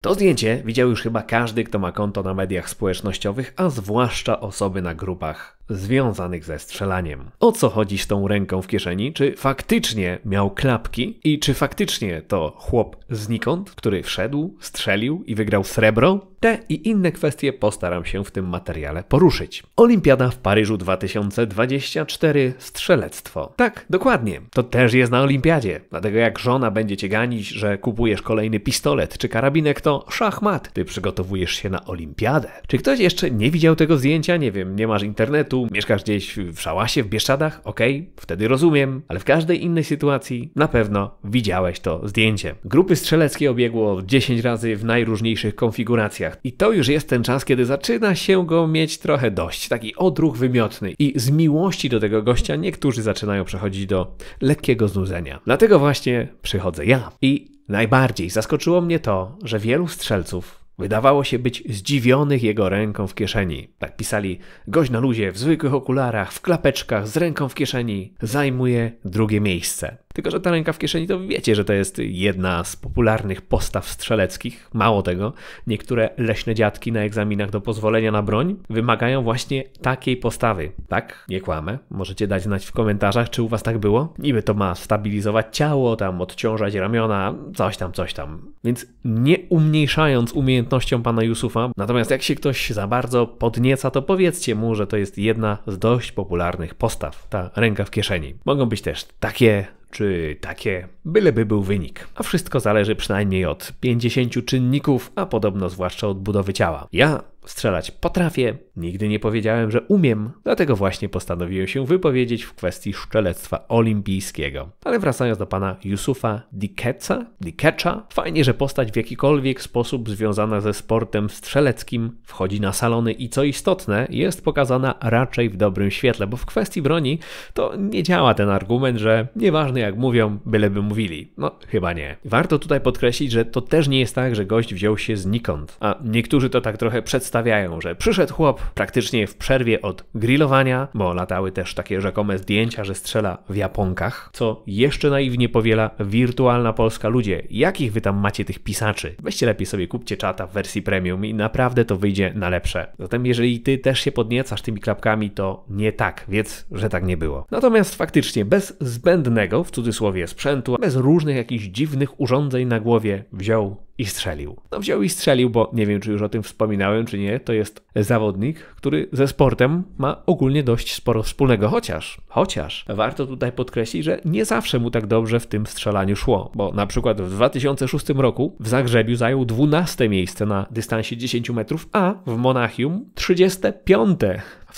To zdjęcie widział już chyba każdy, kto ma konto na mediach społecznościowych, a zwłaszcza osoby na grupach związanych ze strzelaniem. O co chodzi z tą ręką w kieszeni? Czy faktycznie miał klapki? I czy faktycznie to chłop znikąd, który wszedł, strzelił i wygrał srebro? Te i inne kwestie postaram się w tym materiale poruszyć. Olimpiada w Paryżu 2024 strzelectwo. Tak, dokładnie. To też jest na olimpiadzie. Dlatego jak żona będzie cię ganić, że kupujesz kolejny pistolet czy karabinek, to szachmat. Ty przygotowujesz się na olimpiadę. Czy ktoś jeszcze nie widział tego zdjęcia? Nie wiem, nie masz internetu, tu mieszkasz gdzieś w szałasie, w Bieszczadach, okej, okay, wtedy rozumiem, ale w każdej innej sytuacji na pewno widziałeś to zdjęcie. Grupy strzeleckie obiegło 10 razy w najróżniejszych konfiguracjach i to już jest ten czas, kiedy zaczyna się go mieć trochę dość, taki odruch wymiotny i z miłości do tego gościa niektórzy zaczynają przechodzić do lekkiego znudzenia. Dlatego właśnie przychodzę ja i Najbardziej zaskoczyło mnie to, że wielu strzelców Wydawało się być zdziwionych jego ręką w kieszeni. Tak pisali, gość na luzie, w zwykłych okularach, w klapeczkach, z ręką w kieszeni, zajmuje drugie miejsce. Tylko, że ta ręka w kieszeni to wiecie, że to jest jedna z popularnych postaw strzeleckich. Mało tego, niektóre leśne dziadki na egzaminach do pozwolenia na broń wymagają właśnie takiej postawy. Tak? Nie kłamę. Możecie dać znać w komentarzach, czy u was tak było. Niby to ma stabilizować ciało, tam odciążać ramiona, coś tam, coś tam. Więc nie umniejszając umiejętnościom pana Yusufa, natomiast jak się ktoś za bardzo podnieca, to powiedzcie mu, że to jest jedna z dość popularnych postaw, ta ręka w kieszeni. Mogą być też takie czy takie, byleby był wynik. A wszystko zależy przynajmniej od 50 czynników, a podobno zwłaszcza od budowy ciała. Ja Strzelać potrafię, nigdy nie powiedziałem, że umiem, dlatego właśnie postanowiłem się wypowiedzieć w kwestii szczelectwa olimpijskiego. Ale wracając do pana Yusufa Dikeca, Dikecza, fajnie, że postać w jakikolwiek sposób związana ze sportem strzeleckim wchodzi na salony i co istotne, jest pokazana raczej w dobrym świetle, bo w kwestii broni to nie działa ten argument, że nieważne jak mówią, byleby mówili. No, chyba nie. Warto tutaj podkreślić, że to też nie jest tak, że gość wziął się znikąd, a niektórzy to tak trochę przedstawiają przedstawiają, że przyszedł chłop praktycznie w przerwie od grillowania, bo latały też takie rzekome zdjęcia, że strzela w Japonkach, co jeszcze naiwnie powiela wirtualna Polska. Ludzie, jakich wy tam macie tych pisaczy? Weźcie lepiej sobie, kupcie czata w wersji premium i naprawdę to wyjdzie na lepsze. Zatem jeżeli ty też się podniecasz tymi klapkami, to nie tak, wiedz, że tak nie było. Natomiast faktycznie bez zbędnego, w cudzysłowie, sprzętu, bez różnych jakichś dziwnych urządzeń na głowie wziął i strzelił. No wziął i strzelił, bo nie wiem, czy już o tym wspominałem, czy nie, to jest zawodnik, który ze sportem ma ogólnie dość sporo wspólnego, chociaż, chociaż warto tutaj podkreślić, że nie zawsze mu tak dobrze w tym strzelaniu szło, bo na przykład w 2006 roku w Zagrzebiu zajął 12 miejsce na dystansie 10 metrów, a w Monachium 35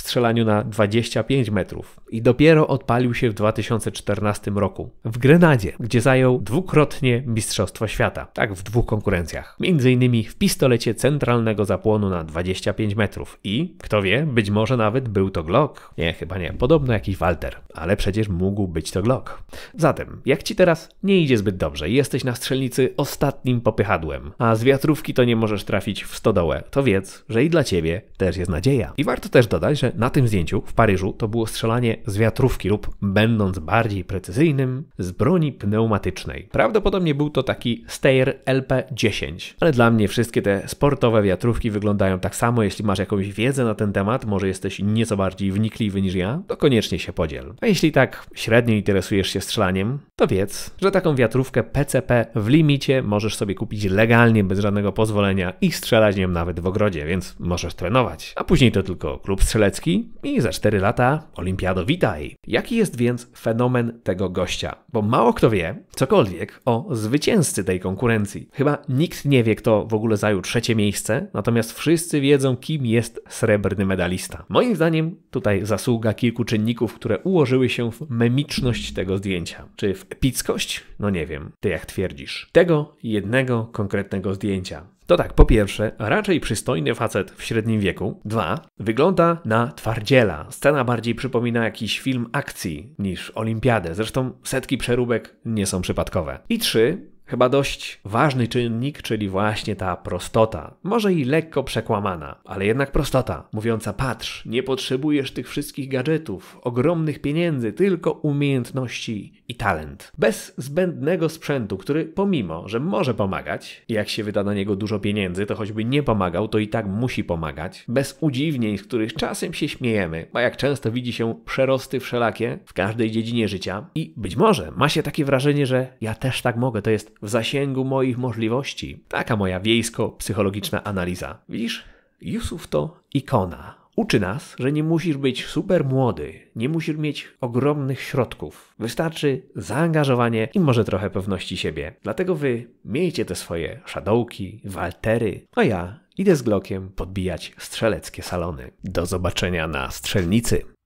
strzelaniu na 25 metrów i dopiero odpalił się w 2014 roku w Grenadzie, gdzie zajął dwukrotnie Mistrzostwo Świata, tak w dwóch konkurencjach, Między innymi w pistolecie centralnego zapłonu na 25 metrów i, kto wie, być może nawet był to Glock. Nie, chyba nie, podobno jakiś Walter, ale przecież mógł być to Glock. Zatem, jak ci teraz nie idzie zbyt dobrze i jesteś na strzelnicy ostatnim popychadłem, a z wiatrówki to nie możesz trafić w stodołę, to wiedz, że i dla ciebie też jest nadzieja. I warto też dodać, że na tym zdjęciu w Paryżu to było strzelanie z wiatrówki lub, będąc bardziej precyzyjnym, z broni pneumatycznej. Prawdopodobnie był to taki Steyr LP-10, ale dla mnie wszystkie te sportowe wiatrówki wyglądają tak samo. Jeśli masz jakąś wiedzę na ten temat, może jesteś nieco bardziej wnikliwy niż ja, to koniecznie się podziel. A jeśli tak średnio interesujesz się strzelaniem, to wiedz, że taką wiatrówkę PCP w limicie możesz sobie kupić legalnie, bez żadnego pozwolenia i strzelać nią nawet w ogrodzie, więc możesz trenować. A później to tylko klub strzelecki i za 4 lata Olimpiado witaj. Jaki jest więc fenomen tego gościa? Bo mało kto wie cokolwiek o zwycięzcy tej konkurencji. Chyba nikt nie wie, kto w ogóle zajął trzecie miejsce, natomiast wszyscy wiedzą, kim jest srebrny medalista. Moim zdaniem tutaj zasługa kilku czynników, które ułożyły się w memiczność tego zdjęcia. Czy w epickość? No nie wiem, ty jak twierdzisz. Tego jednego konkretnego zdjęcia. To tak, po pierwsze, raczej przystojny facet w średnim wieku. Dwa, wygląda na twardziela. Scena bardziej przypomina jakiś film akcji niż olimpiadę. Zresztą setki przeróbek nie są przypadkowe. I trzy, Chyba dość ważny czynnik, czyli właśnie ta prostota. Może i lekko przekłamana, ale jednak prostota, mówiąca: patrz, nie potrzebujesz tych wszystkich gadżetów, ogromnych pieniędzy, tylko umiejętności i talent. Bez zbędnego sprzętu, który pomimo, że może pomagać, jak się wyda na niego dużo pieniędzy, to choćby nie pomagał, to i tak musi pomagać. Bez udziwnień, z których czasem się śmiejemy, a jak często widzi się przerosty wszelakie w każdej dziedzinie życia. I być może ma się takie wrażenie, że ja też tak mogę, to jest w zasięgu moich możliwości. Taka moja wiejsko-psychologiczna analiza. Widzisz, Jusuf to ikona, Uczy nas, że nie musisz być super młody, nie musisz mieć ogromnych środków. Wystarczy zaangażowanie i może trochę pewności siebie. Dlatego wy miejcie te swoje szadołki, waltery, a ja idę z Glockiem podbijać strzeleckie salony. Do zobaczenia na strzelnicy.